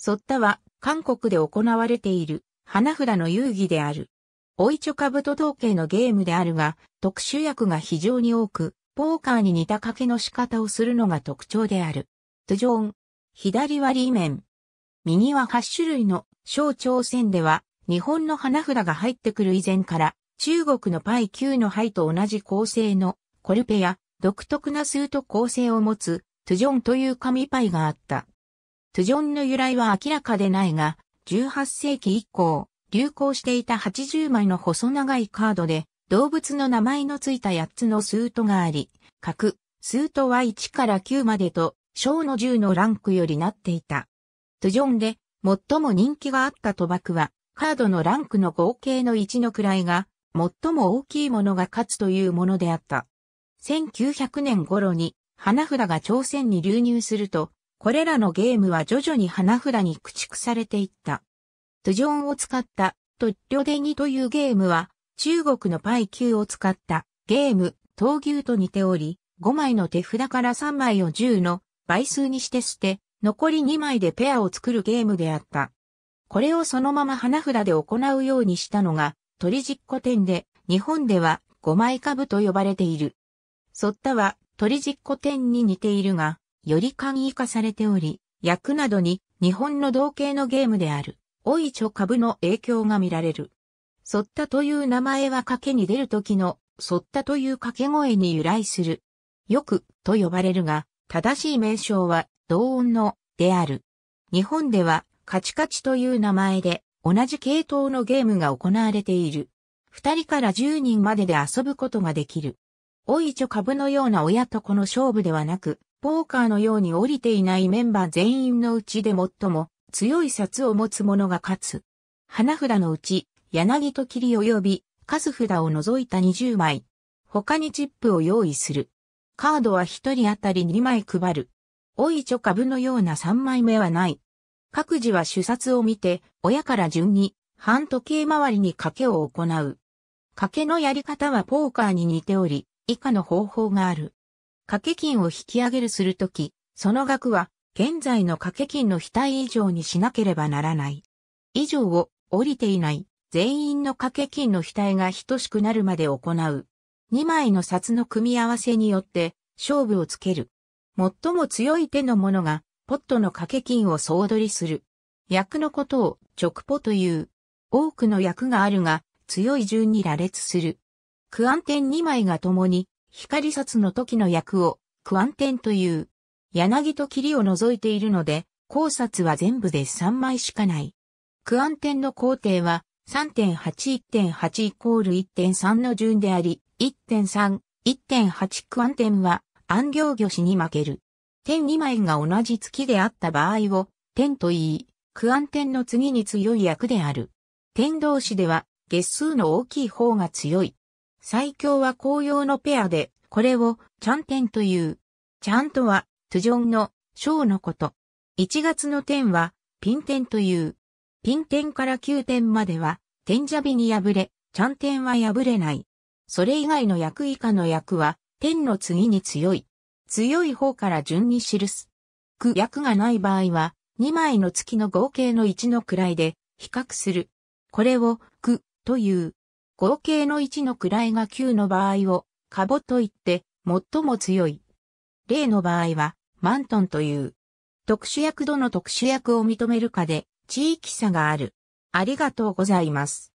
ソッタは韓国で行われている花札の遊戯である。おいちょかぶと統計のゲームであるが、特殊役が非常に多く、ポーカーに似た掛けの仕方をするのが特徴である。トゥジョン、左はリーメン。右は8種類の小朝鮮では、日本の花札が入ってくる以前から、中国のパイ9の牌と同じ構成のコルペや独特な数と構成を持つトゥジョンという紙パイがあった。トゥジョンの由来は明らかでないが、18世紀以降、流行していた80枚の細長いカードで、動物の名前のついた8つのスートがあり、各、スートは1から9までと、小の10のランクよりなっていた。トゥジョンで、最も人気があった賭博は、カードのランクの合計の1の位が、最も大きいものが勝つというものであった。1900年頃に、花札が朝鮮に流入すると、これらのゲームは徐々に花札に駆逐されていった。トゥジョンを使ったトッリョデニというゲームは中国のパイ級を使ったゲーム、闘牛と似ており、5枚の手札から3枚を10の倍数にして捨て、残り2枚でペアを作るゲームであった。これをそのまま花札で行うようにしたのが、鳥実古典で、日本では5枚株と呼ばれている。そったは鳥実古典に似ているが、より簡易化されており、役などに日本の同型のゲームである、おいちょ株の影響が見られる。ソッタという名前は賭けに出る時の、ソッタという掛け声に由来する。よく、と呼ばれるが、正しい名称は、同音の、である。日本では、カチカチという名前で、同じ系統のゲームが行われている。二人から十人までで遊ぶことができる。おいちょ株のような親と子の勝負ではなく、ポーカーのように降りていないメンバー全員のうちで最も強い札を持つ者が勝つ。花札のうち、柳と霧及び、数札を除いた20枚。他にチップを用意する。カードは1人当たり2枚配る。おいちょ株のような3枚目はない。各自は主札を見て、親から順に、半時計回りに賭けを行う。賭けのやり方はポーカーに似ており、以下の方法がある。掛金を引き上げるするとき、その額は現在の掛金の額以上にしなければならない。以上を降りていない全員の掛金の額が等しくなるまで行う。2枚の札の組み合わせによって勝負をつける。最も強い手の者がポットの掛金を総取りする。役のことを直ポという。多くの役があるが強い順に羅列する。区安点2枚が共に光札の時の役を、クアンテンという、柳と霧を除いているので、考察は全部で3枚しかない。クアンテンの工程は3.8.1.8イコール1.3の順であり、1.3、1.8クアンテンは暗行魚子に負ける。点2枚が同じ月であった場合を、点と言い、クアンテンの次に強い役である。点同士では、月数の大きい方が強い。最強は紅葉のペアで、これを、チャンテンという。チャンとは、トゥジョンの、章のこと。1月の点は、ピン点という。ピン点から9点までは、天蛇日に敗れ、チャンんは破れない。それ以外の役以下の役は、天の次に強い。強い方から順に記す。区役がない場合は、2枚の月の合計の1の位で、比較する。これを、区という。合計の1の位が9の場合を、カボと言って、最も強い。例の場合は、マントンという。特殊役度の特殊役を認めるかで、地域差がある。ありがとうございます。